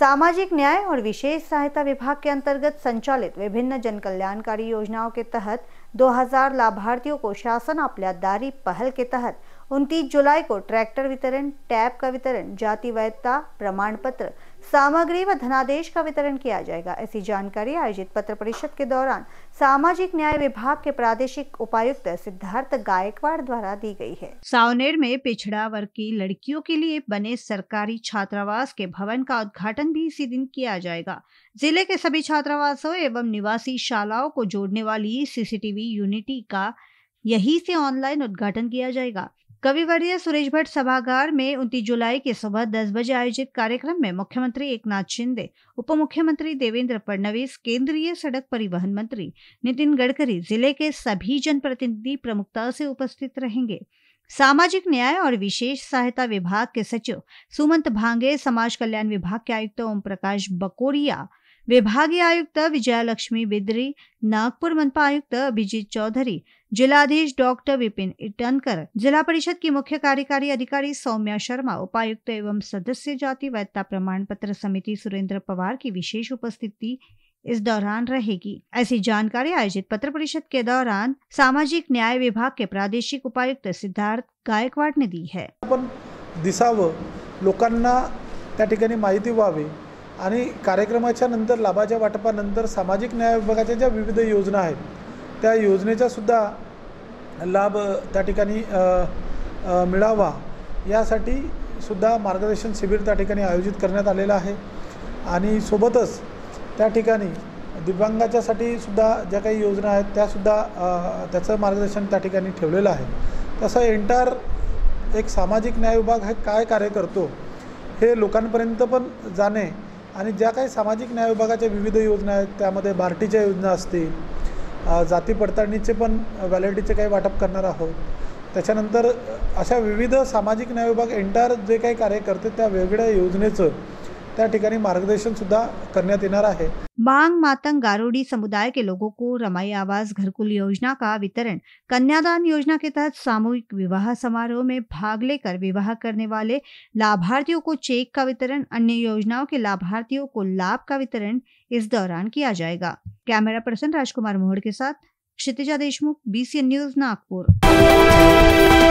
सामाजिक न्याय और विशेष सहायता विभाग के अंतर्गत संचालित विभिन्न जन कल्याणकारी योजनाओं के तहत 2000 लाभार्थियों को शासन दारी पहल के तहत उनतीस जुलाई को ट्रैक्टर वितरण टैब का वितरण जाति वैधता प्रमाण पत्र सामग्री व धनादेश का वितरण किया जाएगा ऐसी जानकारी आयोजित पत्र परिषद के दौरान सामाजिक न्याय विभाग के प्रादेशिक उपायुक्त सिद्धार्थ गायकवाड़ द्वारा दी गई है सावनेर में पिछड़ा वर्ग की लड़कियों के लिए बने सरकारी छात्रावास के भवन का उद्घाटन भी इसी दिन किया जाएगा जिले के सभी छात्रावासों एवं निवासी शालाओं को जोड़ने वाली सीसीटीवी यूनिटी का यही से ऑनलाइन उद्घाटन किया जाएगा कविवर्य सुरेश भट्ट सभागार में उनतीस जुलाई की सुबह दस बजे आयोजित कार्यक्रम में मुख्यमंत्री एकनाथ शिंदे उप मुख्यमंत्री देवेंद्र फडणवीस केंद्रीय सड़क परिवहन मंत्री नितिन गडकरी जिले के सभी जनप्रतिनिधि प्रमुखता से उपस्थित रहेंगे सामाजिक न्याय और विशेष सहायता विभाग के सचिव सुमंत भांगे समाज कल्याण विभाग के आयुक्त ओम प्रकाश बकोरिया विभागीय आयुक्त विजयालक्ष्मी बिद्री नागपुर मनपा आयुक्त अभिजीत चौधरी जिलाधीश डॉक्टर विपिन इटनकर जिला परिषद की मुख्य कार्यकारी अधिकारी सौम्या शर्मा उपायुक्त एवं सदस्य जाति वैधता प्रमाण पत्र समिति सुरेंद्र पवार की विशेष उपस्थिति इस दौरान रहेगी ऐसी जानकारी आयोजित पत्र परिषद के दौरान सामाजिक न्याय विभाग के प्रादेशिक उपायुक्त सिद्धार्थ गायकवाड ने दी है आपण दिसावं लोकांना माहिती व्हावी आणि कार्यक्रमाच्या नंतर लाभाच्या वाटपानंतर सामाजिक न्याय विभागाच्या ज्या विविध योजना आहेत त्या योजनेचासुद्धा लाभ त्या ठिकाणी मिळावा यासाठी सुद्धा मार्गदर्शन शिबिर त्या ठिकाणी आयोजित करण्यात आलेलं आहे आणि सोबतच त्या ठिकाणी दिव्यांगाच्यासाठी सुद्धा ज्या काही योजना आहेत त्यासुद्धा त्याचं मार्गदर्शन त्या ठिकाणी ठेवलेलं आहे तसं एंटायर एक सामाजिक न्याय विभाग हे काय कार्य करतो हे लोकांपर्यंत पण जाणे आणि ज्या काही सामाजिक न्याय विभागाच्या विविध योजना आहेत त्यामध्ये बार्टीच्या योजना असतील जाती पडताळणीचे पण व्हॅलिडिटीचे काही वाटप करणार आहोत त्याच्यानंतर अशा विविध सामाजिक न्याय विभाग एंटायर जे काही कार्य करते त्या वेगळ्या योजनेचं मार्गदर्शन सुधा कर मांग मातंग गारोडी समुदाय के लोगों को रमाई आवास घरकुल योजना का वितरण कन्यादान योजना के तहत सामूहिक विवाह समारोह में भाग लेकर विवाह करने वाले लाभार्थियों को चेक का वितरण अन्य योजनाओं के लाभार्थियों को लाभ का वितरण इस दौरान किया जाएगा कैमरा पर्सन राजकुमार मोहड़ के साथ क्षितिजा देशमुख बीसीएन न्यूज नागपुर